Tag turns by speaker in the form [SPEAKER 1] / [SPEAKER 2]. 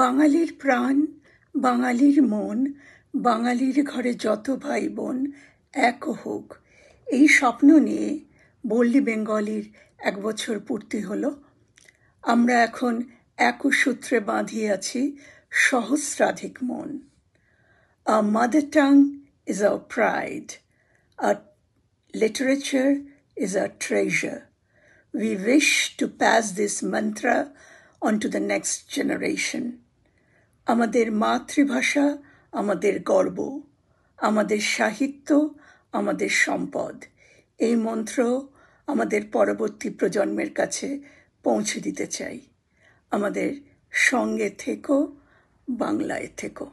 [SPEAKER 1] বাঙালির প্রাণ বাঙালির মন বাঙালির ঘরে যত ভাই বোন এক হোক এই স্বপ্ন নিয়ে বল্লি বেঙ্গলির এক বছর পূর্তি হলো আমরা এখন এক সূত্রে বাঁধিয়ে আছি সহস্রাধিক মন a mother tongue is a pride আর literature is a treasure we wish to pass this mantra on to the next generation আমাদের মাতৃভাষা আমাদের গর্ব আমাদের সাহিত্য আমাদের সম্পদ এই মন্ত্র আমাদের পরবর্তী প্রজন্মের কাছে পৌঁছে দিতে চাই আমাদের সঙ্গে থেকো বাংলায় থেকো